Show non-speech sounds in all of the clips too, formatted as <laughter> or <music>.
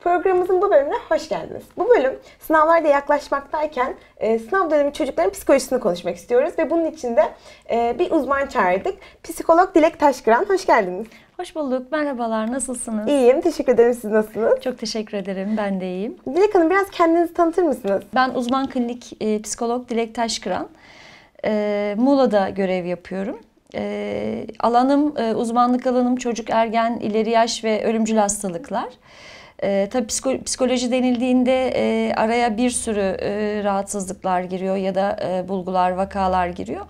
Programımızın bu bölümüne hoş geldiniz. Bu bölüm sınavlarda yaklaşmaktayken e, sınav dönemi çocukların psikolojisini konuşmak istiyoruz ve bunun için de e, bir uzman çağırdık. Psikolog Dilek Taşkıran hoş geldiniz. Hoş bulduk. Merhabalar. Nasılsınız? İyiyim. Teşekkür ederim. Siz nasılsınız? Çok teşekkür ederim. Ben de iyiyim. Dilek Hanım biraz kendinizi tanıtır mısınız? Ben uzman klinik e, psikolog Dilek Taşkıran. E, Muğla'da görev yapıyorum. E, alanım, e, uzmanlık alanım çocuk, ergen, ileri yaş ve ölümcül hastalıklar. E, tabii psikoloji denildiğinde e, araya bir sürü e, rahatsızlıklar giriyor ya da e, bulgular, vakalar giriyor.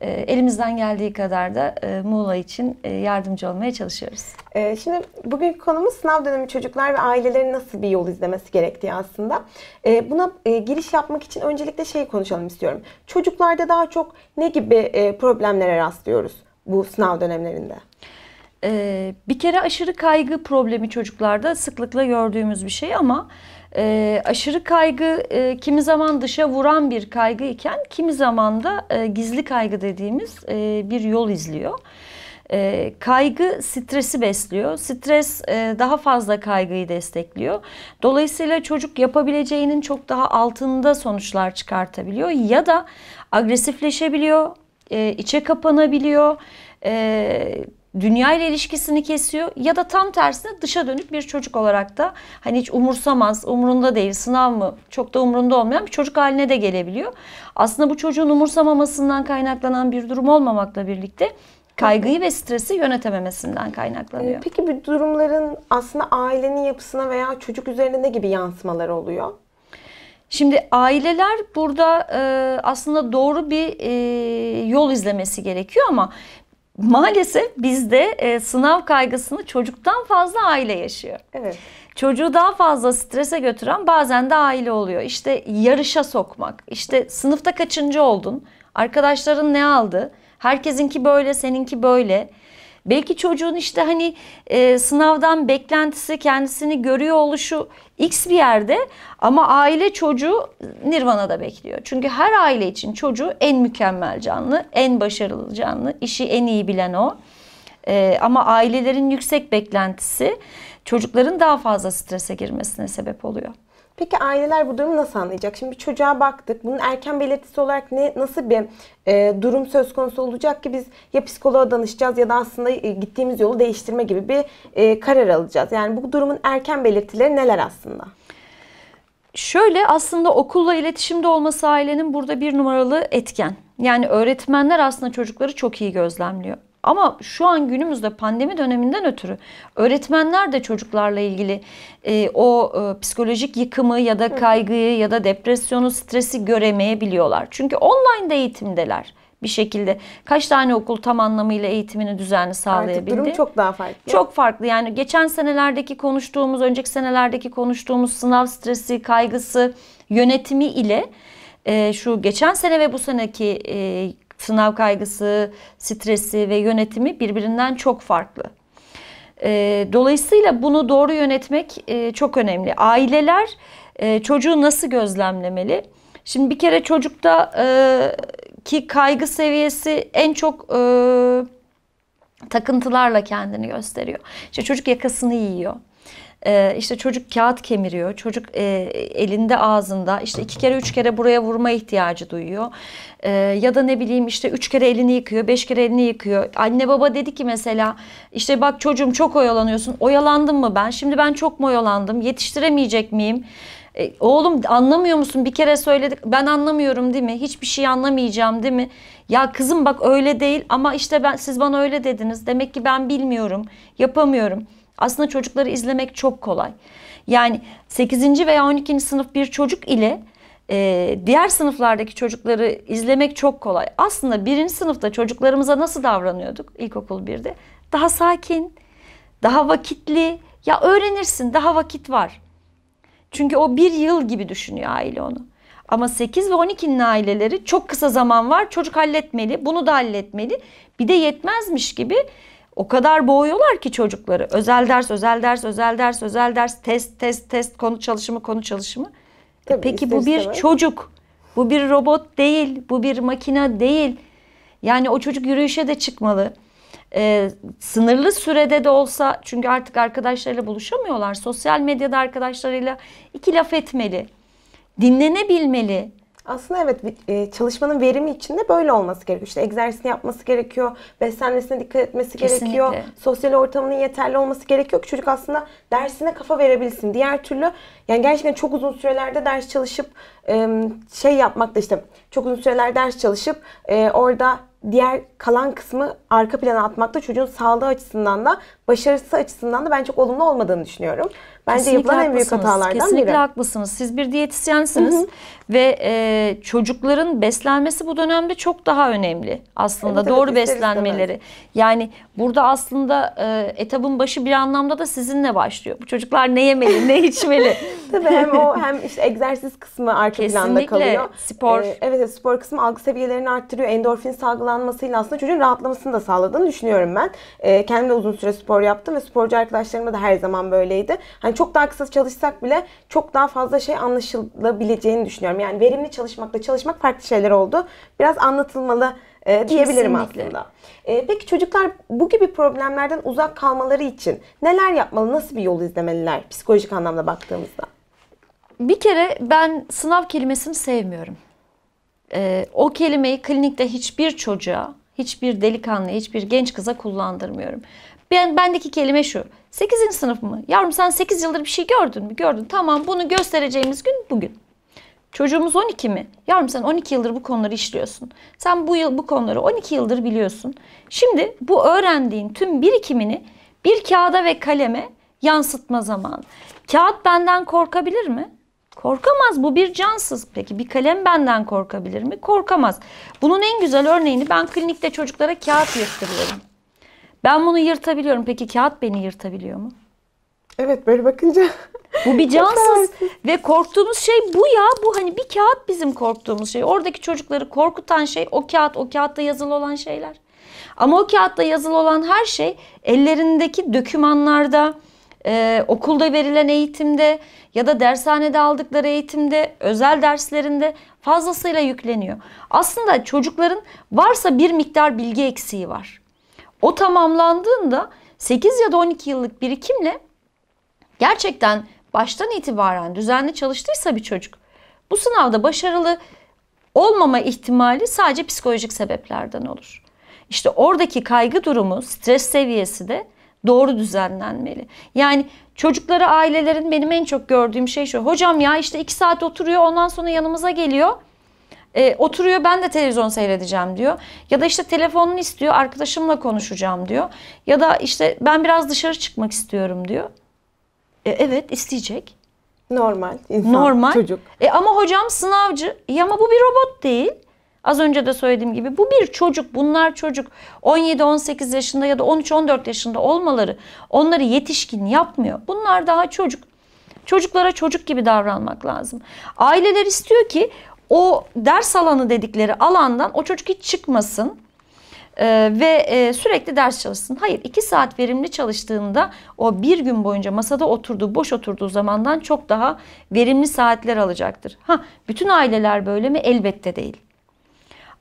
E, elimizden geldiği kadar da e, Muğla için e, yardımcı olmaya çalışıyoruz. E, şimdi bugünkü konumuz sınav dönemi çocuklar ve ailelerin nasıl bir yol izlemesi gerektiği aslında. E, buna e, giriş yapmak için öncelikle şey konuşalım istiyorum. Çocuklarda daha çok ne gibi e, problemlere rastlıyoruz bu sınav dönemlerinde? Ee, bir kere aşırı kaygı problemi çocuklarda sıklıkla gördüğümüz bir şey ama e, aşırı kaygı e, kimi zaman dışa vuran bir kaygı iken kimi zaman da e, gizli kaygı dediğimiz e, bir yol izliyor. E, kaygı stresi besliyor. Stres e, daha fazla kaygıyı destekliyor. Dolayısıyla çocuk yapabileceğinin çok daha altında sonuçlar çıkartabiliyor ya da agresifleşebiliyor, e, içe kapanabiliyor, e, dünya ile ilişkisini kesiyor ya da tam tersine dışa dönük bir çocuk olarak da hani hiç umursamaz, umurunda değil, sınav mı çok da umurunda olmayan bir çocuk haline de gelebiliyor. Aslında bu çocuğun umursamamasından kaynaklanan bir durum olmamakla birlikte kaygıyı ve stresi yönetememesinden kaynaklanıyor. Ee, peki bu durumların aslında ailenin yapısına veya çocuk üzerinde ne gibi yansımalar oluyor? Şimdi aileler burada e, aslında doğru bir e, yol izlemesi gerekiyor ama maalesef bizde e, sınav kaygısını çocuktan fazla aile yaşıyor. Evet. Çocuğu daha fazla strese götüren bazen de aile oluyor. İşte yarışa sokmak, işte sınıfta kaçıncı oldun, arkadaşların ne aldı, herkesinki böyle, seninki böyle. Belki çocuğun işte hani e, sınavdan beklentisi kendisini görüyor oluşu X bir yerde ama aile çocuğu Nirvana'da bekliyor. Çünkü her aile için çocuğu en mükemmel canlı, en başarılı canlı, işi en iyi bilen o. E, ama ailelerin yüksek beklentisi çocukların daha fazla strese girmesine sebep oluyor. Peki aileler bu durumu nasıl anlayacak? Şimdi bir çocuğa baktık. Bunun erken belirtisi olarak ne nasıl bir e, durum söz konusu olacak ki biz ya psikoloğa danışacağız ya da aslında e, gittiğimiz yolu değiştirme gibi bir e, karar alacağız. Yani bu durumun erken belirtileri neler aslında? Şöyle aslında okulla iletişimde olması ailenin burada bir numaralı etken. Yani öğretmenler aslında çocukları çok iyi gözlemliyor. Ama şu an günümüzde pandemi döneminden ötürü öğretmenler de çocuklarla ilgili e, o e, psikolojik yıkımı ya da kaygıyı ya da depresyonu, stresi göremeyebiliyorlar. Çünkü online'da eğitimdeler bir şekilde kaç tane okul tam anlamıyla eğitimini düzenli sağlayabildi? Artık durum çok daha farklı. Çok farklı yani geçen senelerdeki konuştuğumuz, önceki senelerdeki konuştuğumuz sınav stresi, kaygısı, yönetimi ile e, şu geçen sene ve bu seneki e, Sınav kaygısı, stresi ve yönetimi birbirinden çok farklı. Ee, dolayısıyla bunu doğru yönetmek e, çok önemli. Aileler e, çocuğu nasıl gözlemlemeli? Şimdi bir kere çocukta e, ki kaygı seviyesi en çok takıntılarla kendini gösteriyor. İşte çocuk yakasını yiyor e, işte çocuk kağıt kemiriyor. Çocuk e, elinde ağzında işte iki kere üç kere buraya vurma ihtiyacı duyuyor. Ee, ya da ne bileyim işte üç kere elini yıkıyor, beş kere elini yıkıyor. Anne baba dedi ki mesela işte bak çocuğum çok oyalanıyorsun. Oyalandım mı ben? Şimdi ben çok mu oyalandım? Yetiştiremeyecek miyim? E, oğlum anlamıyor musun? Bir kere söyledik. Ben anlamıyorum değil mi? Hiçbir şey anlamayacağım değil mi? Ya kızım bak öyle değil ama işte ben siz bana öyle dediniz. Demek ki ben bilmiyorum. Yapamıyorum. Aslında çocukları izlemek çok kolay. Yani 8. veya 12. sınıf bir çocuk ile e, diğer sınıflardaki çocukları izlemek çok kolay. Aslında birinci sınıfta çocuklarımıza nasıl davranıyorduk ilkokul 1'de? Daha sakin, daha vakitli. Ya öğrenirsin daha vakit var. Çünkü o bir yıl gibi düşünüyor aile onu. Ama 8 ve 12'nin aileleri çok kısa zaman var. Çocuk halletmeli, bunu da halletmeli. Bir de yetmezmiş gibi o kadar boğuyorlar ki çocukları. Özel ders, özel ders, özel ders, özel ders, test, test, test, konu çalışımı, konu çalışımı. E Tabii, e peki bu bir çocuk. Bu bir robot değil. Bu bir makina değil. Yani o çocuk yürüyüşe de çıkmalı. Ee, sınırlı sürede de olsa çünkü artık arkadaşlarıyla buluşamıyorlar. Sosyal medyada arkadaşlarıyla iki laf etmeli. Dinlenebilmeli. Aslında evet e, çalışmanın verimi içinde böyle olması gerekiyor. İşte egzersizini yapması gerekiyor, beslenmesine dikkat etmesi Kesinlikle. gerekiyor, sosyal ortamının yeterli olması gerekiyor ki çocuk aslında dersine kafa verebilsin. Diğer türlü yani gerçekten çok uzun sürelerde ders çalışıp şey yapmak da işte çok uzun süreler ders çalışıp e, orada diğer kalan kısmı arka plana atmakta çocuğun sağlığı açısından da başarısı açısından da ben çok olumlu olmadığını düşünüyorum. Bence kesinlikle yapılan en büyük hatalardan kesinlikle biri. Kesinlikle haklısınız. Siz bir diyetisyensiniz hı hı. ve e, çocukların beslenmesi bu dönemde çok daha önemli aslında. Evet, Doğru beslenmeleri. Yani burada aslında e, etabın başı bir anlamda da sizinle başlıyor. Bu çocuklar ne yemeli, ne içmeli? <laughs> Tabii hem o hem işte egzersiz kısmı arka planda kalıyor. Spor. Ee, evet spor kısmı algı seviyelerini arttırıyor. Endorfin salgılanmasıyla aslında çocuğun rahatlamasını da sağladığını düşünüyorum ben. Ee, kendim de uzun süre spor spor yaptım ve sporcu arkadaşlarımla da her zaman böyleydi. Hani çok daha kısa çalışsak bile çok daha fazla şey anlaşılabileceğini düşünüyorum. Yani verimli çalışmakla çalışmak farklı şeyler oldu. Biraz anlatılmalı e, diyebilirim Kesinlikle. aslında. E, peki çocuklar bu gibi problemlerden uzak kalmaları için neler yapmalı, nasıl bir yol izlemeliler psikolojik anlamda baktığımızda? Bir kere ben sınav kelimesini sevmiyorum. E, o kelimeyi klinikte hiçbir çocuğa, hiçbir delikanlı, hiçbir genç kıza kullandırmıyorum. Ben, bendeki kelime şu. 8. sınıf mı? Yavrum sen 8 yıldır bir şey gördün mü? Gördün. Tamam bunu göstereceğimiz gün bugün. Çocuğumuz 12 mi? Yavrum sen 12 yıldır bu konuları işliyorsun. Sen bu yıl bu konuları 12 yıldır biliyorsun. Şimdi bu öğrendiğin tüm birikimini bir kağıda ve kaleme yansıtma zaman. Kağıt benden korkabilir mi? Korkamaz bu bir cansız. Peki bir kalem benden korkabilir mi? Korkamaz. Bunun en güzel örneğini ben klinikte çocuklara kağıt yırttırıyorum. Ben bunu yırtabiliyorum. Peki kağıt beni yırtabiliyor mu? Evet böyle bakınca. <laughs> Bu bir cansız ve korktuğumuz şey bu ya. Bu hani bir kağıt bizim korktuğumuz şey. Oradaki çocukları korkutan şey o kağıt, o kağıtta yazılı olan şeyler. Ama o kağıtta yazılı olan her şey ellerindeki dökümanlarda, e, okulda verilen eğitimde ya da dershanede aldıkları eğitimde, özel derslerinde fazlasıyla yükleniyor. Aslında çocukların varsa bir miktar bilgi eksiği var. O tamamlandığında 8 ya da 12 yıllık birikimle gerçekten baştan itibaren düzenli çalıştıysa bir çocuk bu sınavda başarılı olmama ihtimali sadece psikolojik sebeplerden olur. İşte oradaki kaygı durumu, stres seviyesi de doğru düzenlenmeli. Yani çocukları ailelerin benim en çok gördüğüm şey şu. Hocam ya işte iki saat oturuyor ondan sonra yanımıza geliyor. E, oturuyor ben de televizyon seyredeceğim diyor. Ya da işte telefonunu istiyor arkadaşımla konuşacağım diyor. Ya da işte ben biraz dışarı çıkmak istiyorum diyor. E, evet isteyecek. Normal insan, Normal. çocuk. E, ama hocam sınavcı. E, ama bu bir robot değil. Az önce de söylediğim gibi bu bir çocuk, bunlar çocuk. 17-18 yaşında ya da 13-14 yaşında olmaları onları yetişkin yapmıyor. Bunlar daha çocuk. Çocuklara çocuk gibi davranmak lazım. Aileler istiyor ki o ders alanı dedikleri alandan o çocuk hiç çıkmasın e, ve e, sürekli ders çalışsın. Hayır iki saat verimli çalıştığında o bir gün boyunca masada oturduğu boş oturduğu zamandan çok daha verimli saatler alacaktır. Ha bütün aileler böyle mi? Elbette değil.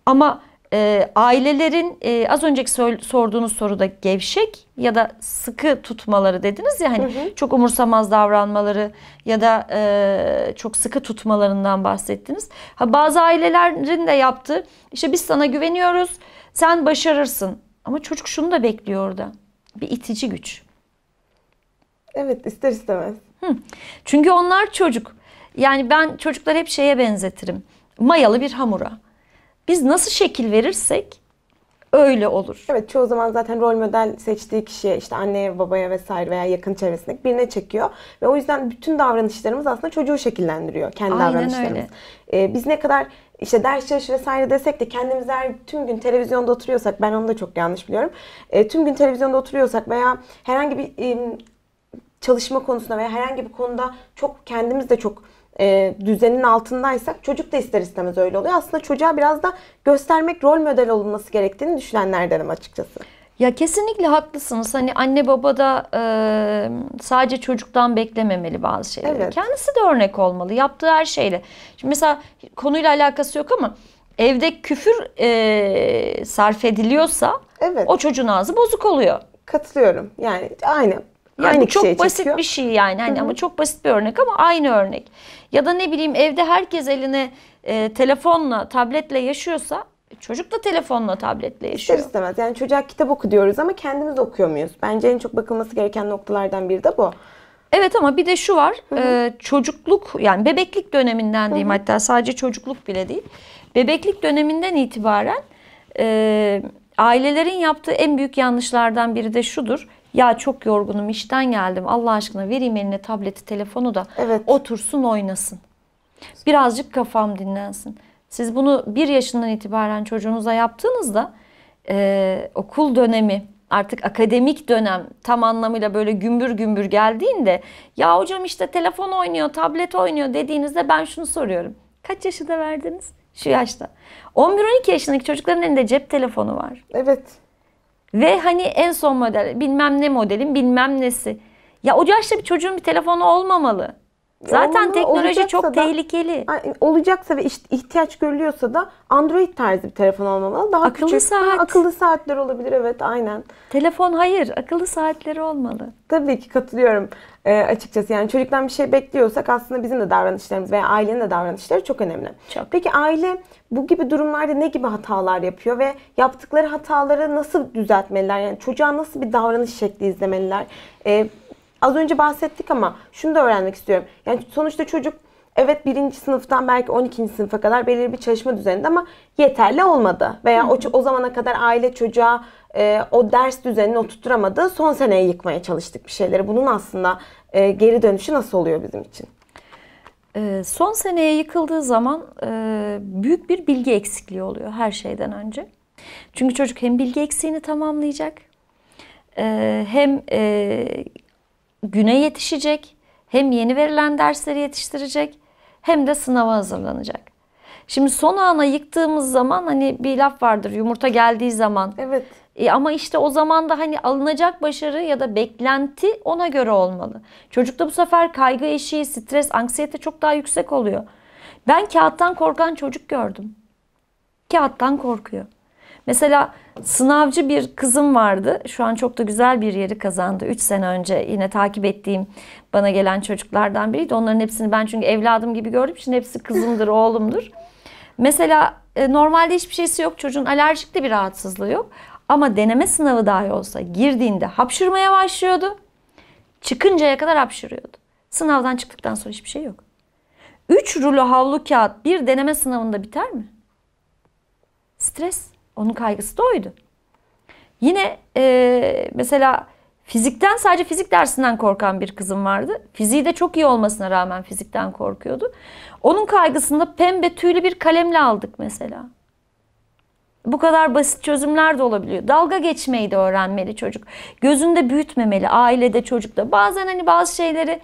Ama e, ailelerin e, az önceki so- sorduğunuz soruda gevşek ya da sıkı tutmaları dediniz ya hani hı hı. çok umursamaz davranmaları ya da e, çok sıkı tutmalarından bahsettiniz. Ha bazı ailelerin de yaptığı işte biz sana güveniyoruz. Sen başarırsın. Ama çocuk şunu da bekliyor orada. Bir itici güç. Evet ister istemez. Hı. Çünkü onlar çocuk. Yani ben çocuklar hep şeye benzetirim. Mayalı bir hamura. Biz nasıl şekil verirsek öyle olur. Evet çoğu zaman zaten rol model seçtiği kişiye işte anneye babaya vesaire veya yakın çevresindeki birine çekiyor. Ve o yüzden bütün davranışlarımız aslında çocuğu şekillendiriyor kendi Aynen davranışlarımız. Öyle. Ee, biz ne kadar işte ders çalış vesaire desek de kendimiz eğer tüm gün televizyonda oturuyorsak ben onu da çok yanlış biliyorum. E, tüm gün televizyonda oturuyorsak veya herhangi bir e, çalışma konusunda veya herhangi bir konuda çok kendimiz de çok e, düzenin altındaysak çocuk da ister istemez öyle oluyor. Aslında çocuğa biraz da göstermek rol model olunması gerektiğini düşünenlerdenim açıkçası. Ya kesinlikle haklısınız. Hani anne baba da e, sadece çocuktan beklememeli bazı şeyleri. Evet. Kendisi de örnek olmalı yaptığı her şeyle. Şimdi mesela konuyla alakası yok ama evde küfür e, sarf ediliyorsa evet. o çocuğun ağzı bozuk oluyor. Katılıyorum. Yani aynı yani bu çok basit çekiyor. bir şey yani hani Hı -hı. ama çok basit bir örnek ama aynı örnek. Ya da ne bileyim evde herkes eline e, telefonla, tabletle yaşıyorsa çocuk da telefonla, tabletle yaşıyor. İster istemez. Yani çocuğa kitap oku diyoruz ama kendimiz okuyor muyuz? Bence en çok bakılması gereken noktalardan biri de bu. Evet ama bir de şu var. Hı hı. E, çocukluk yani bebeklik döneminden diyeyim hı hı. hatta sadece çocukluk bile değil. Bebeklik döneminden itibaren e, ailelerin yaptığı en büyük yanlışlardan biri de şudur. Ya çok yorgunum işten geldim Allah aşkına vereyim eline tableti telefonu da evet. otursun oynasın. Birazcık kafam dinlensin. Siz bunu bir yaşından itibaren çocuğunuza yaptığınızda e, okul dönemi artık akademik dönem tam anlamıyla böyle gümbür gümbür geldiğinde ya hocam işte telefon oynuyor, tablet oynuyor dediğinizde ben şunu soruyorum. Kaç yaşında verdiniz? Şu yaşta. 11-12 yaşındaki çocukların elinde cep telefonu var. Evet. Ve hani en son model bilmem ne modelin bilmem nesi. Ya o yaşta bir çocuğun bir telefonu olmamalı. Zaten Onu teknoloji çok da, tehlikeli. Olacaksa ve ihtiyaç görülüyorsa da Android tarzı bir telefon olmamalı. Daha akıllı küçük, saat. Akıllı saatler olabilir evet aynen. Telefon hayır akıllı saatleri olmalı. Tabii ki katılıyorum e, açıkçası. Yani çocuktan bir şey bekliyorsak aslında bizim de davranışlarımız veya ailenin de davranışları çok önemli. Çok. Peki aile bu gibi durumlarda ne gibi hatalar yapıyor ve yaptıkları hataları nasıl düzeltmeliler? Yani çocuğa nasıl bir davranış şekli izlemeliler? E, az önce bahsettik ama şunu da öğrenmek istiyorum. Yani sonuçta çocuk evet birinci sınıftan belki 12. sınıfa kadar belirli bir çalışma düzeninde ama yeterli olmadı. Veya o, o zamana kadar aile çocuğa e, o ders düzenini oturtturamadı. Son seneye yıkmaya çalıştık bir şeyleri. Bunun aslında e, geri dönüşü nasıl oluyor bizim için? Ee, son seneye yıkıldığı zaman e, büyük bir bilgi eksikliği oluyor her şeyden önce. Çünkü çocuk hem bilgi eksiğini tamamlayacak e, hem e, güne yetişecek, hem yeni verilen dersleri yetiştirecek hem de sınava hazırlanacak. Şimdi son ana yıktığımız zaman hani bir laf vardır yumurta geldiği zaman. Evet. E ama işte o zaman da hani alınacak başarı ya da beklenti ona göre olmalı. Çocukta bu sefer kaygı eşiği, stres, anksiyete çok daha yüksek oluyor. Ben kağıttan korkan çocuk gördüm. Kağıttan korkuyor. Mesela sınavcı bir kızım vardı. Şu an çok da güzel bir yeri kazandı. 3 sene önce yine takip ettiğim bana gelen çocuklardan biriydi. Onların hepsini ben çünkü evladım gibi gördüm. Şimdi hepsi kızımdır, <laughs> oğlumdur. Mesela e, normalde hiçbir şeysi yok. Çocuğun alerjik de bir rahatsızlığı yok. Ama deneme sınavı dahi olsa girdiğinde hapşırmaya başlıyordu. Çıkıncaya kadar hapşırıyordu. Sınavdan çıktıktan sonra hiçbir şey yok. 3 rulo havlu kağıt bir deneme sınavında biter mi? Stres. Onun kaygısı da oydu. Yine e, mesela fizikten sadece fizik dersinden korkan bir kızım vardı. Fiziği de çok iyi olmasına rağmen fizikten korkuyordu. Onun kaygısında pembe tüylü bir kalemle aldık mesela. Bu kadar basit çözümler de olabiliyor. Dalga geçmeyi de öğrenmeli çocuk. Gözünde büyütmemeli ailede çocukta. Bazen hani bazı şeyleri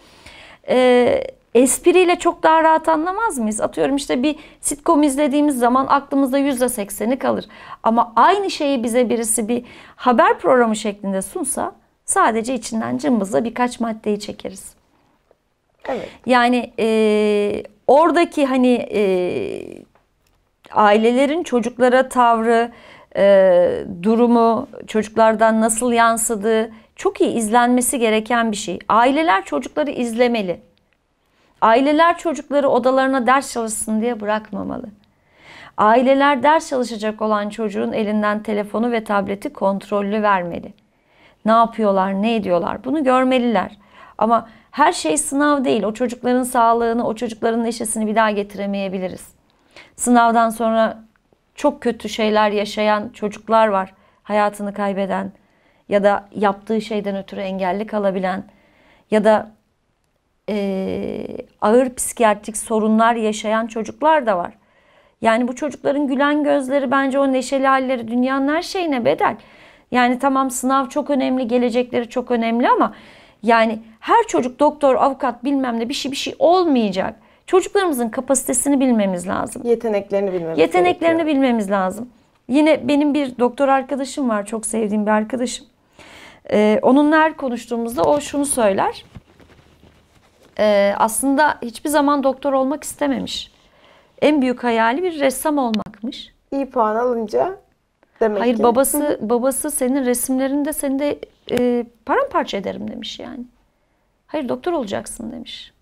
e, espriyle çok daha rahat anlamaz mıyız? Atıyorum işte bir sitcom izlediğimiz zaman aklımızda yüzde sekseni kalır. Ama aynı şeyi bize birisi bir haber programı şeklinde sunsa sadece içinden cımbızla birkaç maddeyi çekeriz. Evet. Yani e, oradaki hani e, ailelerin çocuklara tavrı, e, durumu, çocuklardan nasıl yansıdığı çok iyi izlenmesi gereken bir şey. Aileler çocukları izlemeli. Aileler çocukları odalarına ders çalışsın diye bırakmamalı. Aileler ders çalışacak olan çocuğun elinden telefonu ve tableti kontrollü vermeli. Ne yapıyorlar, ne ediyorlar bunu görmeliler. Ama her şey sınav değil. O çocukların sağlığını, o çocukların neşesini bir daha getiremeyebiliriz. Sınavdan sonra çok kötü şeyler yaşayan çocuklar var. Hayatını kaybeden ya da yaptığı şeyden ötürü engelli kalabilen ya da e, ağır psikiyatrik sorunlar yaşayan çocuklar da var. Yani bu çocukların gülen gözleri bence o neşeli halleri dünyanın her şeyine bedel. Yani tamam sınav çok önemli, gelecekleri çok önemli ama yani her çocuk doktor, avukat bilmem ne bir şey bir şey olmayacak. Çocuklarımızın kapasitesini bilmemiz lazım. Yeteneklerini bilmemiz Yeteneklerini gerekiyor. bilmemiz lazım. Yine benim bir doktor arkadaşım var, çok sevdiğim bir arkadaşım. Ee, onunla her konuştuğumuzda o şunu söyler e, aslında hiçbir zaman doktor olmak istememiş. En büyük hayali bir ressam olmakmış. İyi puan alınca demek Hayır ki. babası babası senin resimlerinde seni de e, paramparça ederim demiş yani. Hayır doktor olacaksın demiş.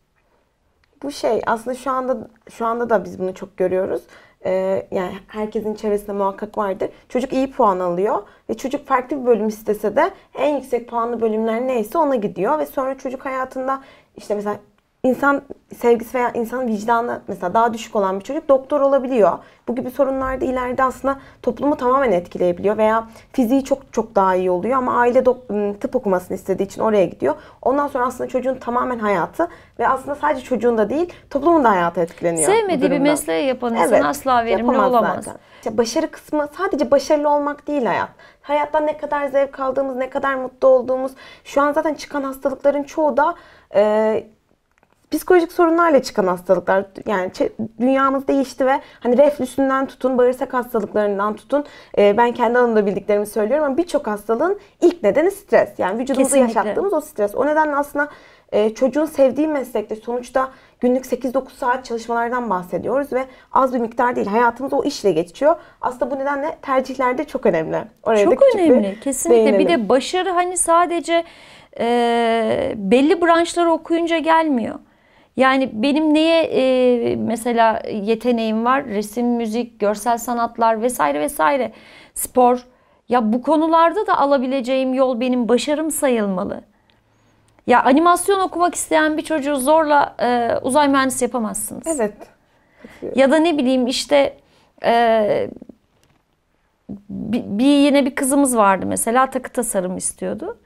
Bu şey aslında şu anda şu anda da biz bunu çok görüyoruz. Ee, yani herkesin çevresinde muhakkak vardır. Çocuk iyi puan alıyor ve çocuk farklı bir bölüm istese de en yüksek puanlı bölümler neyse ona gidiyor ve sonra çocuk hayatında işte mesela insan sevgisi veya insan vicdanı mesela daha düşük olan bir çocuk doktor olabiliyor. Bu gibi sorunlar da ileride aslında toplumu tamamen etkileyebiliyor veya fiziği çok çok daha iyi oluyor ama aile ıı, tıp okumasını istediği için oraya gidiyor. Ondan sonra aslında çocuğun tamamen hayatı ve aslında sadece çocuğun da değil toplumun da hayatı etkileniyor. Sevmediği bir mesleği yapan insan evet, asla verimli olamaz. İşte başarı kısmı sadece başarılı olmak değil hayat. Hayattan ne kadar zevk aldığımız, ne kadar mutlu olduğumuz. Şu an zaten çıkan hastalıkların çoğu da e, psikolojik sorunlarla çıkan hastalıklar yani dünyamız değişti ve hani reflüsünden tutun bağırsak hastalıklarından tutun e, ben kendi alanımda bildiklerimi söylüyorum ama birçok hastalığın ilk nedeni stres yani vücudumuzu Kesinlikle. yaşattığımız o stres o nedenle aslında e, çocuğun sevdiği meslekte sonuçta günlük 8-9 saat çalışmalardan bahsediyoruz ve az bir miktar değil hayatımız o işle geçiyor. Aslında bu nedenle de çok önemli. Oraya çok önemli bir kesinlikle değinelim. bir de başarı hani sadece e, belli branşları okuyunca gelmiyor. Yani benim neye e, mesela yeteneğim var? Resim, müzik, görsel sanatlar vesaire vesaire. Spor. Ya bu konularda da alabileceğim yol benim başarım sayılmalı. Ya animasyon okumak isteyen bir çocuğu zorla e, uzay mühendisi yapamazsınız. Evet. Ya da ne bileyim işte e, bir, bir yine bir kızımız vardı mesela takı tasarım istiyordu.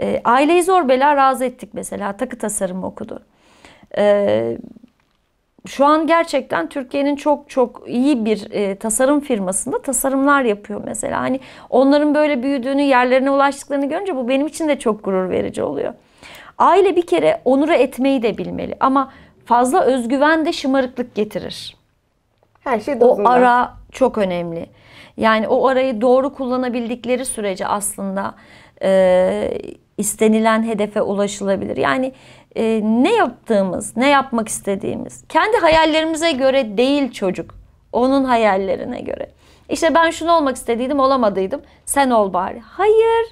E, aileyi zor bela razı ettik mesela takı tasarımı okudu. Ee, şu an gerçekten Türkiye'nin çok çok iyi bir e, tasarım firmasında tasarımlar yapıyor mesela. Hani onların böyle büyüdüğünü, yerlerine ulaştıklarını görünce bu benim için de çok gurur verici oluyor. Aile bir kere onuru etmeyi de bilmeli ama fazla özgüven de şımarıklık getirir. Her şey dozunda. O ara çok önemli. Yani o arayı doğru kullanabildikleri sürece aslında e, istenilen hedefe ulaşılabilir. Yani e, ne yaptığımız, ne yapmak istediğimiz. Kendi hayallerimize göre değil çocuk. Onun hayallerine göre. İşte ben şunu olmak istediydim, olamadıydım. Sen ol bari. Hayır.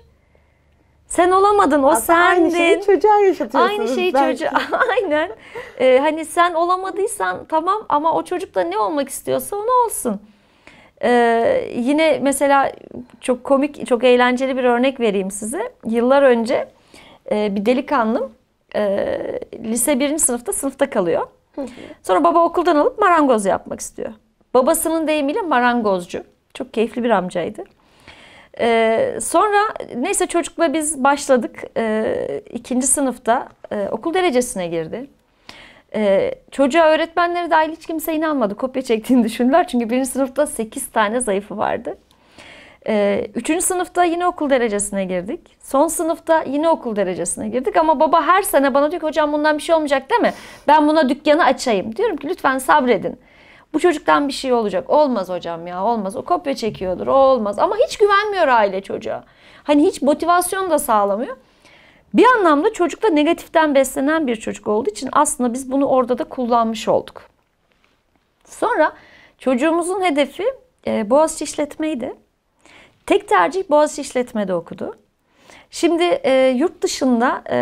Sen olamadın, o Aslında sendin. Aynı şeyi çocuğa yaşatıyorsunuz. Aynı şeyi belki. çocuğa, <laughs> aynen. Ee, hani sen olamadıysan tamam ama o çocuk da ne olmak istiyorsa onu olsun. Ee, yine mesela çok komik, çok eğlenceli bir örnek vereyim size. Yıllar önce e, bir delikanlım e, lise birinci sınıfta sınıfta kalıyor. Sonra baba okuldan alıp marangoz yapmak istiyor. Babasının deyimiyle marangozcu. Çok keyifli bir amcaydı. Ee, sonra neyse çocukla biz başladık. Ee, ikinci sınıfta e, okul derecesine girdi. Ee, çocuğa öğretmenleri dahil hiç kimse inanmadı. Kopya çektiğini düşündüler. Çünkü birinci sınıfta 8 tane zayıfı vardı. Ee, üçüncü sınıfta yine okul derecesine girdik. Son sınıfta yine okul derecesine girdik. Ama baba her sene bana diyor ki hocam bundan bir şey olmayacak değil mi? Ben buna dükkanı açayım. Diyorum ki lütfen sabredin. Bu çocuktan bir şey olacak. Olmaz hocam ya olmaz. O kopya çekiyordur o olmaz. Ama hiç güvenmiyor aile çocuğa. Hani hiç motivasyon da sağlamıyor. Bir anlamda çocukta negatiften beslenen bir çocuk olduğu için aslında biz bunu orada da kullanmış olduk. Sonra çocuğumuzun hedefi e, Boğaziçi işletmeydi. Tek tercih Boğaziçi İşletme'de okudu. Şimdi e, yurt dışında e,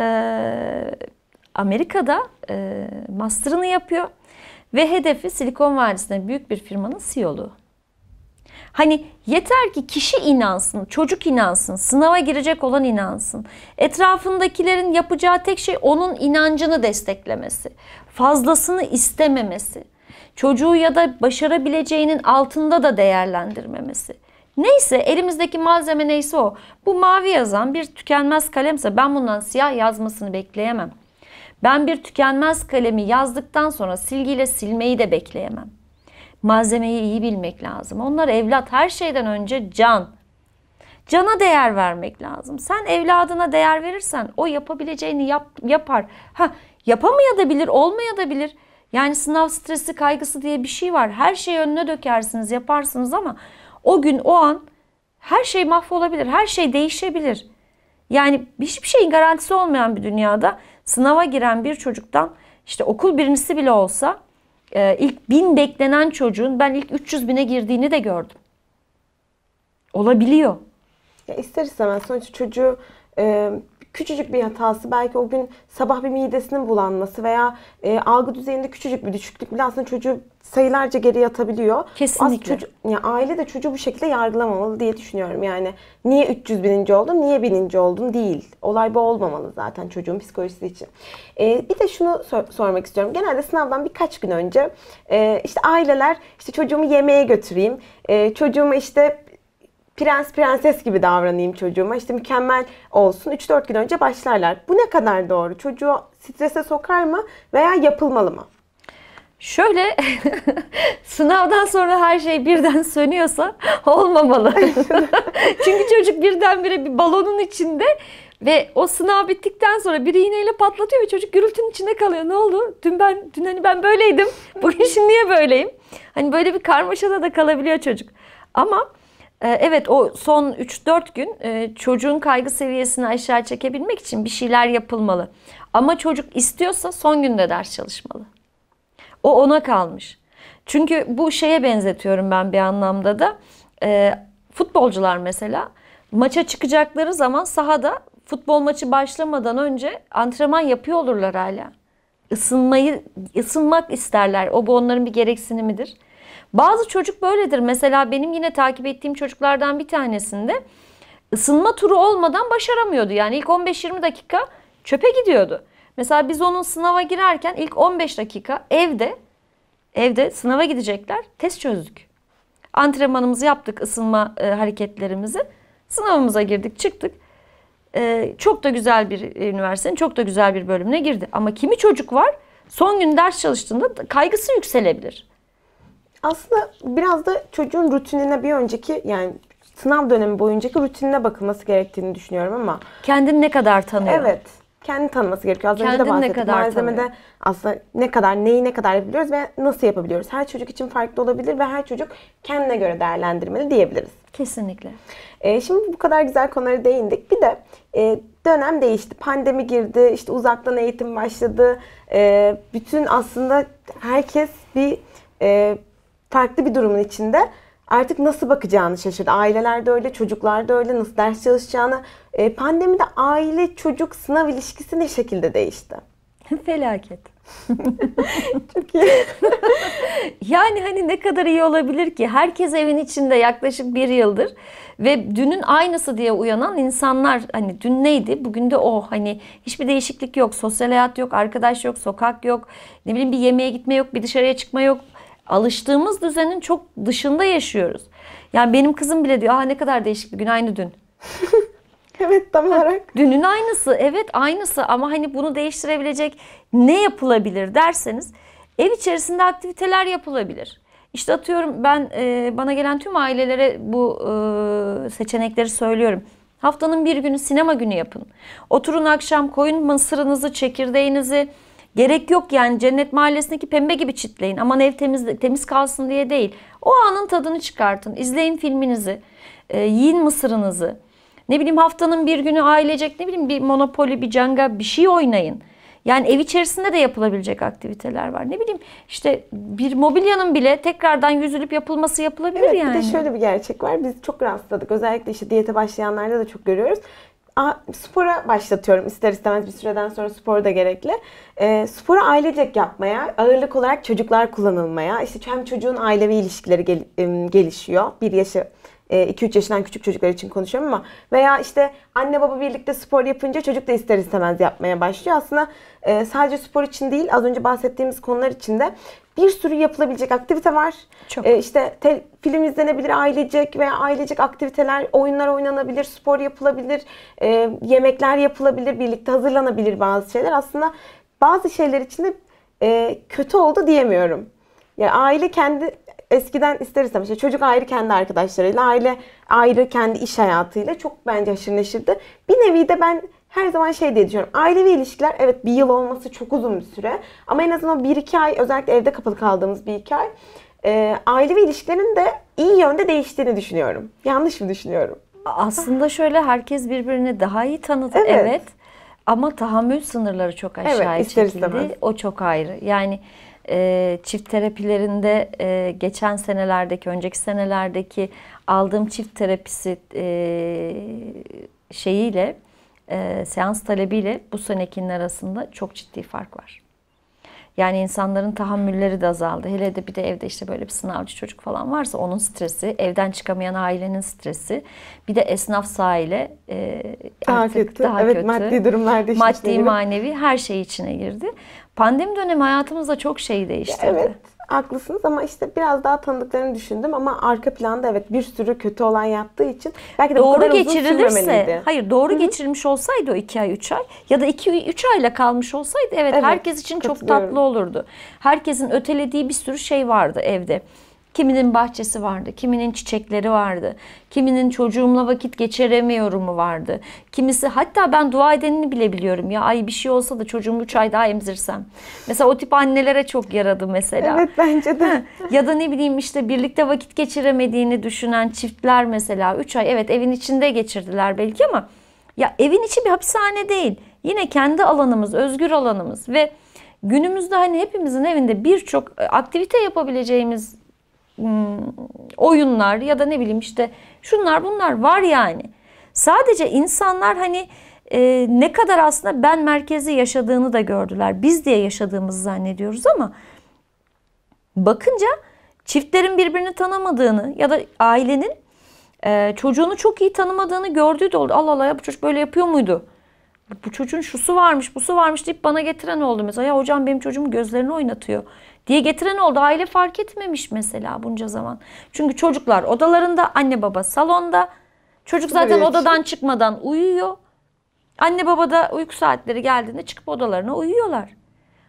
Amerika'da e, master'ını yapıyor ve hedefi Silikon Vadisi'nde büyük bir firmanın CEO'luğu. Hani yeter ki kişi inansın, çocuk inansın, sınava girecek olan inansın. Etrafındakilerin yapacağı tek şey onun inancını desteklemesi. Fazlasını istememesi. Çocuğu ya da başarabileceğinin altında da değerlendirmemesi. Neyse elimizdeki malzeme neyse o. Bu mavi yazan bir tükenmez kalemse ben bundan siyah yazmasını bekleyemem. Ben bir tükenmez kalemi yazdıktan sonra silgiyle silmeyi de bekleyemem. Malzemeyi iyi bilmek lazım. Onlar evlat her şeyden önce can. Cana değer vermek lazım. Sen evladına değer verirsen o yapabileceğini yap, yapar. Ha, yapamaya da Yani sınav stresi, kaygısı diye bir şey var. Her şeyi önüne dökersiniz, yaparsınız ama o gün o an her şey mahvolabilir, her şey değişebilir. Yani hiçbir şeyin garantisi olmayan bir dünyada sınava giren bir çocuktan işte okul birincisi bile olsa e, ilk bin beklenen çocuğun ben ilk 300 bine girdiğini de gördüm. Olabiliyor. Ya ister istemez sonuçta çocuğu e, küçücük bir hatası belki o gün sabah bir midesinin bulanması veya e, algı düzeyinde küçücük bir düşüklük bile aslında çocuğu sayılarca geri atabiliyor. Kesinlikle. Çocuk, yani aile de çocuğu bu şekilde yargılamamalı diye düşünüyorum. Yani niye 300 bininci oldun, niye bininci oldun değil. Olay bu olmamalı zaten çocuğun psikolojisi için. Ee, bir de şunu sor- sormak istiyorum. Genelde sınavdan birkaç gün önce e, işte aileler işte çocuğumu yemeğe götüreyim, e, çocuğumu işte prens prenses gibi davranayım çocuğuma işte mükemmel olsun 3-4 gün önce başlarlar. Bu ne kadar doğru? Çocuğu strese sokar mı veya yapılmalı mı? Şöyle <laughs> sınavdan sonra her şey birden sönüyorsa <laughs> olmamalı. <laughs> Çünkü çocuk birdenbire bir balonun içinde ve o sınav bittikten sonra biri iğneyle patlatıyor ve çocuk gürültünün içinde kalıyor. Ne oldu? Dün ben dün hani ben böyleydim. Bugün şimdi niye böyleyim? Hani böyle bir karmaşada da kalabiliyor çocuk. Ama ee, evet o son 3-4 gün e, çocuğun kaygı seviyesini aşağı çekebilmek için bir şeyler yapılmalı. Ama çocuk istiyorsa son günde ders çalışmalı. O ona kalmış. Çünkü bu şeye benzetiyorum ben bir anlamda da. Ee, futbolcular mesela maça çıkacakları zaman sahada futbol maçı başlamadan önce antrenman yapıyor olurlar hala. Isınmayı, ısınmak isterler. O bu onların bir gereksinimidir. Bazı çocuk böyledir. Mesela benim yine takip ettiğim çocuklardan bir tanesinde ısınma turu olmadan başaramıyordu. Yani ilk 15-20 dakika çöpe gidiyordu. Mesela biz onun sınava girerken ilk 15 dakika evde evde sınava gidecekler test çözdük. Antrenmanımızı yaptık ısınma e, hareketlerimizi. Sınavımıza girdik çıktık. E, çok da güzel bir üniversitenin çok da güzel bir bölümüne girdi. Ama kimi çocuk var son gün ders çalıştığında kaygısı yükselebilir. Aslında biraz da çocuğun rutinine bir önceki yani sınav dönemi boyuncaki rutinine bakılması gerektiğini düşünüyorum ama. Kendini ne kadar tanıyor? Evet. kendi tanıması gerekiyor. Az Kendini önce de bahsettik. Ne kadar Malzemede tanıyor. aslında ne kadar neyi ne kadar yapabiliyoruz ve nasıl yapabiliyoruz? Her çocuk için farklı olabilir ve her çocuk kendine göre değerlendirmeli diyebiliriz. Kesinlikle. Ee, şimdi bu kadar güzel konulara değindik. Bir de e, dönem değişti. Pandemi girdi, işte uzaktan eğitim başladı. E, bütün aslında herkes bir e, farklı bir durumun içinde artık nasıl bakacağını şaşırdı. Aileler de öyle, çocuklar da öyle, nasıl ders çalışacağını. E, pandemide aile çocuk sınav ilişkisi ne şekilde değişti? <laughs> Felaket. <laughs> Çok iyi. <laughs> yani hani ne kadar iyi olabilir ki? Herkes evin içinde yaklaşık bir yıldır ve dünün aynısı diye uyanan insanlar hani dün neydi bugün de o hani hiçbir değişiklik yok sosyal hayat yok arkadaş yok sokak yok ne bileyim bir yemeğe gitme yok bir dışarıya çıkma yok alıştığımız düzenin çok dışında yaşıyoruz. Yani benim kızım bile diyor, "Aa ne kadar değişik bir gün aynı dün." <laughs> evet tam olarak. Dünün aynısı. Evet aynısı ama hani bunu değiştirebilecek ne yapılabilir derseniz ev içerisinde aktiviteler yapılabilir. İşte atıyorum ben e, bana gelen tüm ailelere bu e, seçenekleri söylüyorum. Haftanın bir günü sinema günü yapın. Oturun akşam koyun mısırınızı, çekirdeğinizi, Gerek yok yani cennet mahallesindeki pembe gibi çitleyin. Aman ev temiz, temiz kalsın diye değil. O anın tadını çıkartın. İzleyin filminizi. E, yiyin mısırınızı. Ne bileyim haftanın bir günü ailecek ne bileyim bir monopoli, bir canga bir şey oynayın. Yani ev içerisinde de yapılabilecek aktiviteler var. Ne bileyim işte bir mobilyanın bile tekrardan yüzülüp yapılması yapılabilir evet, yani. bir de şöyle bir gerçek var. Biz çok rastladık. Özellikle işte diyete başlayanlarda da çok görüyoruz spora başlatıyorum ister istemez bir süreden sonra spor da gerekli. E, sporu ailecek yapmaya, ağırlık olarak çocuklar kullanılmaya, işte hem çocuğun ailevi ilişkileri gel, e, gelişiyor. Bir yaşı 2-3 e, yaşından küçük çocuklar için konuşuyorum ama veya işte anne baba birlikte spor yapınca çocuk da ister istemez yapmaya başlıyor. Aslında e, sadece spor için değil az önce bahsettiğimiz konular için de bir sürü yapılabilecek aktivite var. Çok. E, işte te, film izlenebilir ailecek veya ailecek aktiviteler, oyunlar oynanabilir, spor yapılabilir, e, yemekler yapılabilir, birlikte hazırlanabilir bazı şeyler. Aslında bazı şeyler için de e, kötü oldu diyemiyorum. Yani aile kendi eskiden ister istemez işte çocuk ayrı kendi arkadaşlarıyla, aile ayrı kendi iş hayatıyla çok bence aşırı neşirdi. Bir nevi de ben her zaman şey diye düşünüyorum. Ailevi ilişkiler evet bir yıl olması çok uzun bir süre. Ama en azından bir iki ay özellikle evde kapalı kaldığımız bir iki ay e, ailevi ilişkilerin de iyi yönde değiştiğini düşünüyorum. Yanlış mı düşünüyorum? Aslında şöyle herkes birbirini daha iyi tanıdı. Evet. evet. Ama tahammül sınırları çok aşağıya evet, ister çekildi. Istemez. O çok ayrı. Yani e, çift terapilerinde e, geçen senelerdeki, önceki senelerdeki aldığım çift terapisi e, şeyiyle e, seans talebiyle bu senekinin arasında çok ciddi fark var. Yani insanların tahammülleri de azaldı. Hele de bir de evde işte böyle bir sınavcı çocuk falan varsa onun stresi, evden çıkamayan ailenin stresi. Bir de esnaf aile e, daha artık kötü. daha evet, kötü. Maddi durumlarda Maddi, manevi her şey içine girdi. Pandemi dönemi hayatımızda çok şey değiştirdi. Evet haklısınız ama işte biraz daha tanıdıklarını düşündüm ama arka planda evet bir sürü kötü olan yaptığı için belki de doğru bu kadar geçirilirse, Hayır doğru Hı-hı. geçirilmiş olsaydı o 2 ay 3 ay ya da 2-3 ayla kalmış olsaydı evet, evet herkes için çok tatlı olurdu. Herkesin ötelediği bir sürü şey vardı evde. Kiminin bahçesi vardı, kiminin çiçekleri vardı, kiminin çocuğumla vakit geçiremiyorum mu vardı. Kimisi hatta ben dua edenini bile biliyorum ya ay bir şey olsa da çocuğumu 3 ay daha emzirsem. Mesela o tip annelere çok yaradı mesela. Evet bence de. ya da ne bileyim işte birlikte vakit geçiremediğini düşünen çiftler mesela 3 ay evet evin içinde geçirdiler belki ama ya evin içi bir hapishane değil. Yine kendi alanımız, özgür alanımız ve günümüzde hani hepimizin evinde birçok e, aktivite yapabileceğimiz Hmm, oyunlar ya da ne bileyim işte şunlar bunlar var yani. Sadece insanlar hani e, ne kadar aslında ben merkezi yaşadığını da gördüler. Biz diye yaşadığımızı zannediyoruz ama bakınca çiftlerin birbirini tanımadığını ya da ailenin e, çocuğunu çok iyi tanımadığını gördüğü de oldu. Allah Allah ya bu çocuk böyle yapıyor muydu? Bu çocuğun şusu varmış, busu varmış deyip bana getiren oldu mesela. Ya hocam benim çocuğum gözlerini oynatıyor diye getiren oldu. Aile fark etmemiş mesela bunca zaman. Çünkü çocuklar odalarında, anne baba salonda. Çocuk zaten evet. odadan çıkmadan uyuyor. Anne baba da uyku saatleri geldiğinde çıkıp odalarına uyuyorlar.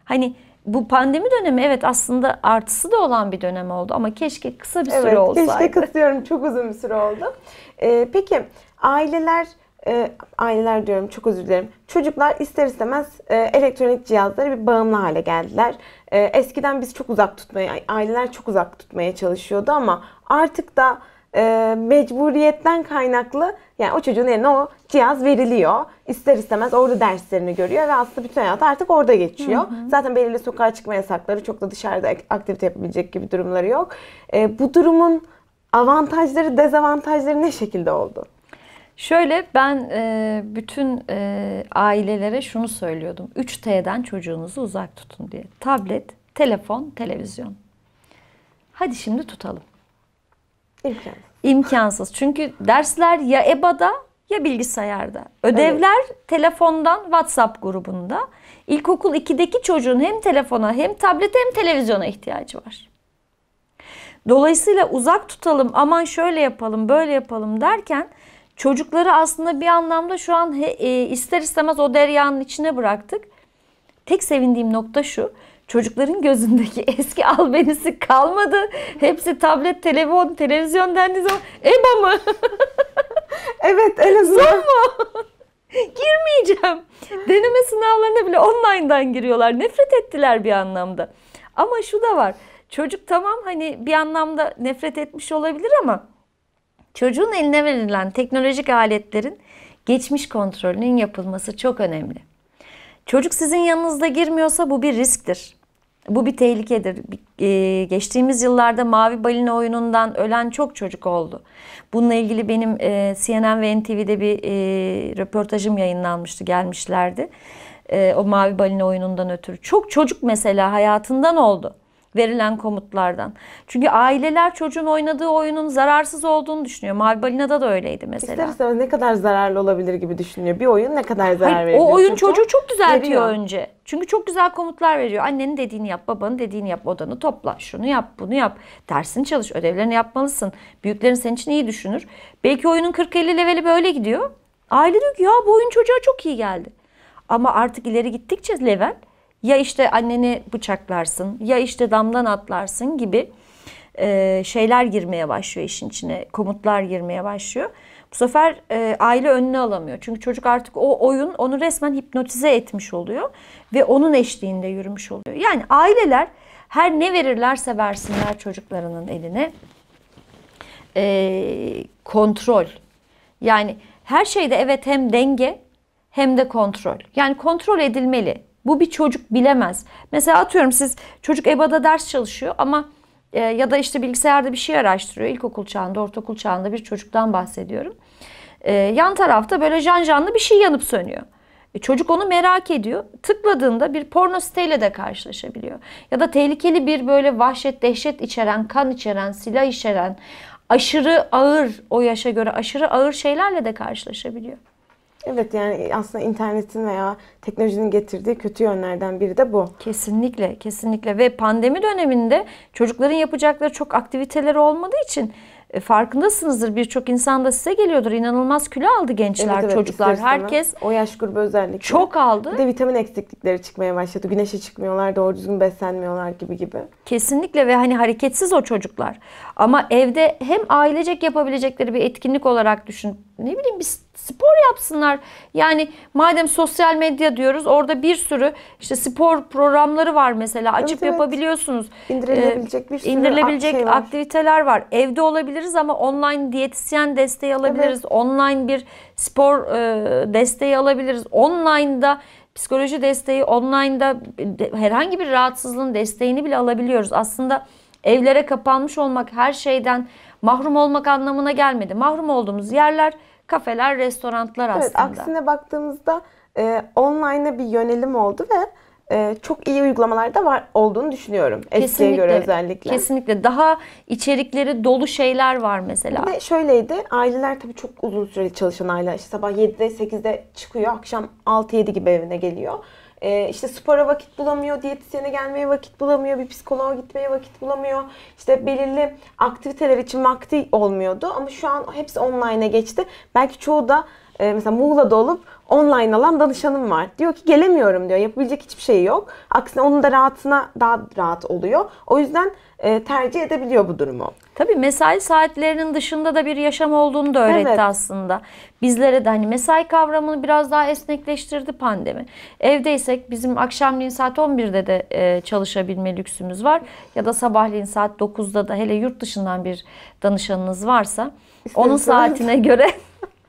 Hani bu pandemi dönemi evet aslında artısı da olan bir dönem oldu ama keşke kısa bir evet, süre olsaydı. Evet keşke kısıyorum çok uzun bir süre oldu. Ee, peki aileler e, aileler diyorum çok özür dilerim. Çocuklar ister istemez e, elektronik cihazlara bir bağımlı hale geldiler. E, eskiden biz çok uzak tutmaya, aileler çok uzak tutmaya çalışıyordu ama artık da e, mecburiyetten kaynaklı yani o çocuğun eline o cihaz veriliyor. İster istemez orada derslerini görüyor ve aslında bütün hayatı artık orada geçiyor. Hı hı. Zaten belirli sokağa çıkma yasakları çok da dışarıda aktivite yapabilecek gibi durumları yok. E, bu durumun avantajları, dezavantajları ne şekilde oldu? Şöyle ben e, bütün e, ailelere şunu söylüyordum. 3T'den çocuğunuzu uzak tutun diye. Tablet, telefon, televizyon. Hadi şimdi tutalım. İmkansız. İmkansız. Çünkü dersler ya EBA'da ya bilgisayarda. Ödevler evet. telefondan WhatsApp grubunda. İlkokul 2'deki çocuğun hem telefona hem tablete hem televizyona ihtiyacı var. Dolayısıyla uzak tutalım aman şöyle yapalım böyle yapalım derken Çocukları aslında bir anlamda şu an e, ister istemez o deryanın içine bıraktık. Tek sevindiğim nokta şu. Çocukların gözündeki <laughs> eski albenisi kalmadı. Hepsi tablet, telefon, televizyon dendiği zaman EBA mı? <laughs> evet en azından. Son mu? <laughs> Girmeyeceğim. Deneme sınavlarına bile online'dan giriyorlar. Nefret ettiler bir anlamda. Ama şu da var. Çocuk tamam hani bir anlamda nefret etmiş olabilir ama çocuğun eline verilen teknolojik aletlerin geçmiş kontrolünün yapılması çok önemli. Çocuk sizin yanınızda girmiyorsa bu bir risktir. Bu bir tehlikedir. E, geçtiğimiz yıllarda Mavi Balina oyunundan ölen çok çocuk oldu. Bununla ilgili benim e, CNN ve NTV'de bir e, röportajım yayınlanmıştı, gelmişlerdi. o Mavi Balina oyunundan ötürü. Çok çocuk mesela hayatından oldu verilen komutlardan. Çünkü aileler çocuğun oynadığı oyunun zararsız olduğunu düşünüyor. Mavi Balina'da da öyleydi mesela. İster istemez ne kadar zararlı olabilir gibi düşünüyor. Bir oyun ne kadar zarar Hayır, verebilir? O oyun çocuğu çok düzeltiyor veriyor. önce. Çünkü çok güzel komutlar veriyor. Annenin dediğini yap, babanın dediğini yap, odanı topla, şunu yap, bunu yap. Dersini çalış, ödevlerini yapmalısın. Büyüklerin senin için iyi düşünür. Belki oyunun 40-50 leveli böyle gidiyor. Aile diyor ki ya bu oyun çocuğa çok iyi geldi. Ama artık ileri gittikçe level ya işte anneni bıçaklarsın ya işte damdan atlarsın gibi e, şeyler girmeye başlıyor işin içine. Komutlar girmeye başlıyor. Bu sefer e, aile önüne alamıyor. Çünkü çocuk artık o oyun onu resmen hipnotize etmiş oluyor ve onun eşliğinde yürümüş oluyor. Yani aileler her ne verirlerse versinler çocuklarının eline e, kontrol. Yani her şeyde evet hem denge hem de kontrol. Yani kontrol edilmeli. Bu bir çocuk bilemez. Mesela atıyorum siz çocuk EBA'da ders çalışıyor ama e, ya da işte bilgisayarda bir şey araştırıyor. İlkokul çağında, ortaokul çağında bir çocuktan bahsediyorum. E, yan tarafta böyle can canlı bir şey yanıp sönüyor. E, çocuk onu merak ediyor. Tıkladığında bir porno siteyle de karşılaşabiliyor. Ya da tehlikeli bir böyle vahşet, dehşet içeren, kan içeren, silah içeren, aşırı ağır o yaşa göre aşırı ağır şeylerle de karşılaşabiliyor. Evet yani aslında internetin veya teknolojinin getirdiği kötü yönlerden biri de bu. Kesinlikle, kesinlikle ve pandemi döneminde çocukların yapacakları çok aktiviteleri olmadığı için e, farkındasınızdır birçok insan da size geliyordur. İnanılmaz kilo aldı gençler, evet, evet, çocuklar, herkes. O yaş grubu özellikle. Çok aldı. Bir de vitamin eksiklikleri çıkmaya başladı. Güneşe çıkmıyorlar, doğru düzgün beslenmiyorlar gibi gibi. Kesinlikle ve hani hareketsiz o çocuklar. Ama evde hem ailecek yapabilecekleri bir etkinlik olarak düşün. Ne bileyim biz spor yapsınlar. Yani madem sosyal medya diyoruz orada bir sürü işte spor programları var mesela açıp evet, evet. yapabiliyorsunuz. İndirilebilecek bir ee, sürü indirilebilecek şey var. aktiviteler var. Evde olabiliriz ama online diyetisyen desteği alabiliriz. Evet. Online bir spor e, desteği alabiliriz. Online'da psikoloji desteği, online'da herhangi bir rahatsızlığın desteğini bile alabiliyoruz. Aslında evlere kapanmış olmak her şeyden mahrum olmak anlamına gelmedi. Mahrum olduğumuz yerler kafeler, restoranlar aslında. Evet, aksine baktığımızda e, online'a bir yönelim oldu ve e, çok iyi uygulamalar da var olduğunu düşünüyorum. Eskiye kesinlikle, göre özellikle. Kesinlikle. Daha içerikleri dolu şeyler var mesela. Bir şöyleydi. Aileler tabii çok uzun süreli çalışan aileler. İşte sabah 7'de 8'de çıkıyor. Akşam 6-7 gibi evine geliyor e, işte spora vakit bulamıyor, diyetisyene gelmeye vakit bulamıyor, bir psikoloğa gitmeye vakit bulamıyor. İşte belirli aktiviteler için vakti olmuyordu ama şu an hepsi online'a geçti. Belki çoğu da e, mesela Muğla'da olup online alan danışanım var. Diyor ki gelemiyorum diyor. Yapabilecek hiçbir şey yok. Aksine onun da rahatına daha rahat oluyor. O yüzden e, tercih edebiliyor bu durumu. Tabii mesai saatlerinin dışında da bir yaşam olduğunu da öğretti evet. aslında. Bizlere de hani mesai kavramını biraz daha esnekleştirdi pandemi. Evdeysek bizim akşamleyin saat 11'de de e, çalışabilme lüksümüz var. Ya da sabahleyin saat 9'da da hele yurt dışından bir danışanınız varsa İstedim onun saatine göre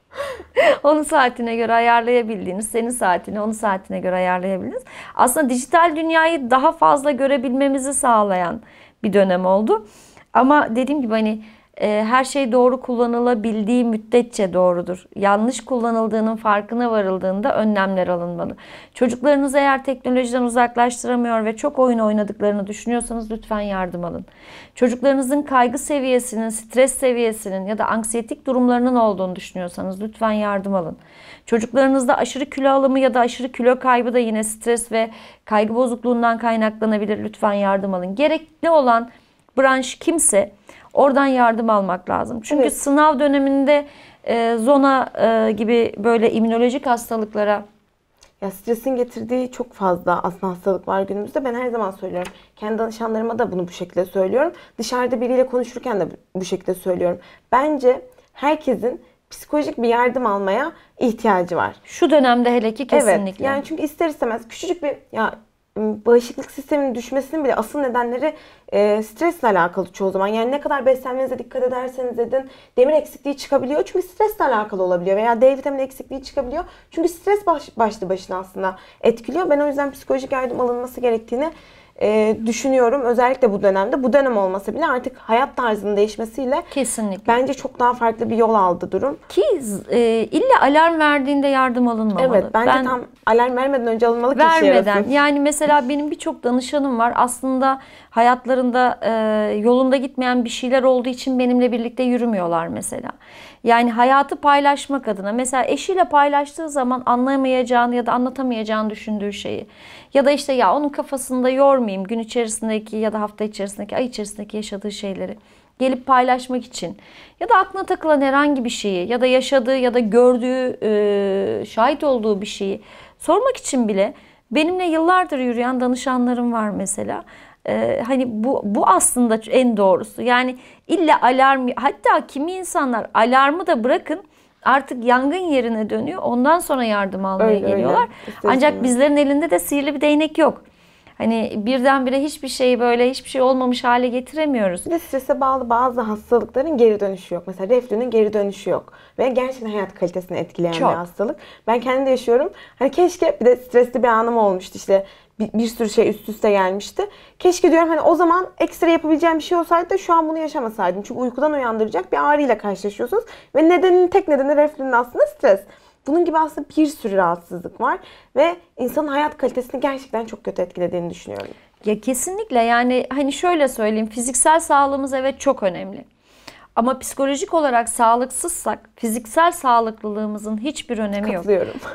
<laughs> onun saatine göre ayarlayabildiğiniz, senin saatini onun saatine göre ayarlayabildiğiniz. Aslında dijital dünyayı daha fazla görebilmemizi sağlayan bir dönem oldu. Ama dediğim gibi hani e, her şey doğru kullanılabildiği müddetçe doğrudur. Yanlış kullanıldığının farkına varıldığında önlemler alınmalı. Çocuklarınızı eğer teknolojiden uzaklaştıramıyor ve çok oyun oynadıklarını düşünüyorsanız lütfen yardım alın. Çocuklarınızın kaygı seviyesinin, stres seviyesinin ya da anksiyetik durumlarının olduğunu düşünüyorsanız lütfen yardım alın. Çocuklarınızda aşırı kilo alımı ya da aşırı kilo kaybı da yine stres ve kaygı bozukluğundan kaynaklanabilir. Lütfen yardım alın. Gerekli olan branş kimse oradan yardım almak lazım. Çünkü evet. sınav döneminde e, zona e, gibi böyle immünolojik hastalıklara ya stresin getirdiği çok fazla aslında hastalık var günümüzde. Ben her zaman söylüyorum. Kendi danışanlarıma da bunu bu şekilde söylüyorum. Dışarıda biriyle konuşurken de bu şekilde söylüyorum. Bence herkesin psikolojik bir yardım almaya ihtiyacı var. Şu dönemde hele ki kesinlikle. Evet. Yani çünkü ister istemez küçücük bir ya bağışıklık sisteminin düşmesinin bile asıl nedenleri e, stresle alakalı çoğu zaman. Yani ne kadar beslenmenize dikkat ederseniz edin demir eksikliği çıkabiliyor. Çünkü stresle alakalı olabiliyor veya D vitamini eksikliği çıkabiliyor. Çünkü stres baş, başlı başına aslında etkiliyor. Ben o yüzden psikolojik yardım alınması gerektiğini e, düşünüyorum. Özellikle bu dönemde. Bu dönem olmasa bile artık hayat tarzının değişmesiyle kesinlikle bence çok daha farklı bir yol aldı durum. Ki e, illa alarm verdiğinde yardım alınmamalı. Evet bence ben, tam alarm vermeden önce alınmalı şey Vermeden. Yani mesela benim birçok danışanım var. Aslında Hayatlarında e, yolunda gitmeyen bir şeyler olduğu için benimle birlikte yürümüyorlar mesela. Yani hayatı paylaşmak adına mesela eşiyle paylaştığı zaman anlayamayacağını ya da anlatamayacağını düşündüğü şeyi ya da işte ya onun kafasında yormayayım gün içerisindeki ya da hafta içerisindeki ay içerisindeki yaşadığı şeyleri gelip paylaşmak için ya da aklına takılan herhangi bir şeyi ya da yaşadığı ya da gördüğü e, şahit olduğu bir şeyi sormak için bile benimle yıllardır yürüyen danışanlarım var mesela. Ee, hani bu, bu aslında en doğrusu. Yani illa alarm hatta kimi insanlar alarmı da bırakın artık yangın yerine dönüyor. Ondan sonra yardım almaya öyle, geliyorlar. Öyle. Ancak bizlerin elinde de sihirli bir değnek yok. Hani birdenbire hiçbir şeyi böyle hiçbir şey olmamış hale getiremiyoruz. Bir de strese bağlı bazı hastalıkların geri dönüşü yok. Mesela reflünün geri dönüşü yok. Ve gerçekten hayat kalitesini etkileyen Çok. bir hastalık. Ben kendim de yaşıyorum. Hani keşke bir de stresli bir anım olmuştu işte bir, bir sürü şey üst üste gelmişti. Keşke diyorum hani o zaman ekstra yapabileceğim bir şey olsaydı da şu an bunu yaşamasaydım. Çünkü uykudan uyandıracak bir ağrıyla karşılaşıyorsunuz. Ve nedenin tek nedeni reflünün aslında stres. Bunun gibi aslında bir sürü rahatsızlık var ve insanın hayat kalitesini gerçekten çok kötü etkilediğini düşünüyorum. Ya kesinlikle yani hani şöyle söyleyeyim fiziksel sağlığımız evet çok önemli. Ama psikolojik olarak sağlıksızsak fiziksel sağlıklılığımızın hiçbir önemi yok.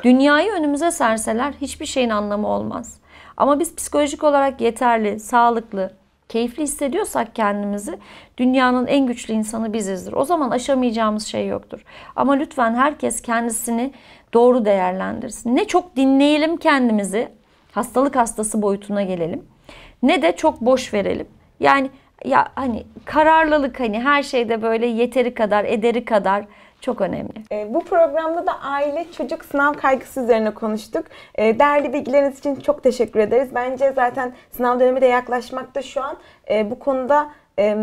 Dünyayı önümüze serseler hiçbir şeyin anlamı olmaz. Ama biz psikolojik olarak yeterli, sağlıklı, keyifli hissediyorsak kendimizi dünyanın en güçlü insanı bizizdir. O zaman aşamayacağımız şey yoktur. Ama lütfen herkes kendisini doğru değerlendirsin. Ne çok dinleyelim kendimizi, hastalık hastası boyutuna gelelim. Ne de çok boş verelim. Yani ya hani kararlılık hani her şeyde böyle yeteri kadar, ederi kadar çok önemli. E, bu programda da aile çocuk sınav kaygısı üzerine konuştuk. E, değerli bilgileriniz için çok teşekkür ederiz. Bence zaten sınav dönemi de yaklaşmakta şu an. E, bu konuda e,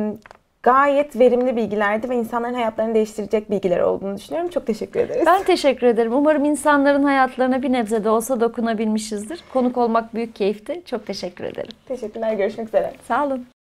gayet verimli bilgilerdi ve insanların hayatlarını değiştirecek bilgiler olduğunu düşünüyorum. Çok teşekkür ederiz. Ben teşekkür ederim. Umarım insanların hayatlarına bir nebze de olsa dokunabilmişizdir. Konuk olmak büyük keyifti. Çok teşekkür ederim. Teşekkürler. Görüşmek üzere. Sağ olun.